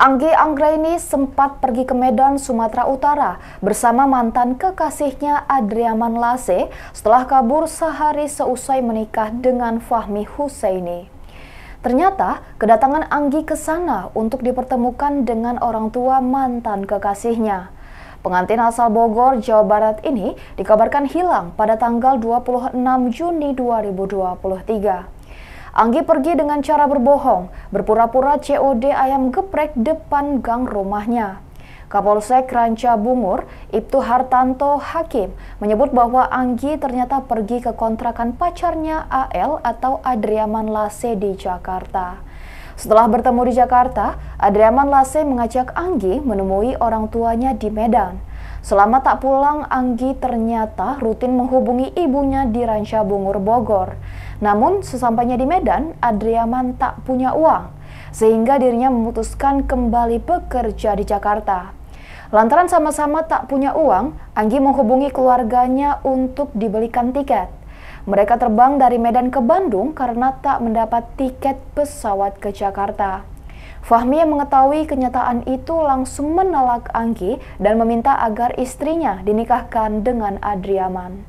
Anggi Anggraini sempat pergi ke Medan, Sumatera Utara bersama mantan kekasihnya Adriaman Lase setelah kabur sehari seusai menikah dengan Fahmi Huseini. Ternyata kedatangan Anggi ke sana untuk dipertemukan dengan orang tua mantan kekasihnya. Pengantin asal Bogor, Jawa Barat ini dikabarkan hilang pada tanggal 26 Juni 2023. Anggi pergi dengan cara berbohong, berpura-pura COD ayam geprek depan gang rumahnya. Kapolsek Ranca Bungur, Ibtu Hartanto Hakim, menyebut bahwa Anggi ternyata pergi ke kontrakan pacarnya AL atau Adriaman Lase di Jakarta. Setelah bertemu di Jakarta, Adriaman Lase mengajak Anggi menemui orang tuanya di Medan. Selama tak pulang, Anggi ternyata rutin menghubungi ibunya di Ranca Bungur Bogor. Namun sesampainya di Medan, Adriaman tak punya uang, sehingga dirinya memutuskan kembali bekerja di Jakarta. Lantaran sama-sama tak punya uang, Anggi menghubungi keluarganya untuk dibelikan tiket. Mereka terbang dari Medan ke Bandung karena tak mendapat tiket pesawat ke Jakarta. Fahmi yang mengetahui kenyataan itu langsung menolak Anggi dan meminta agar istrinya dinikahkan dengan Adriaman.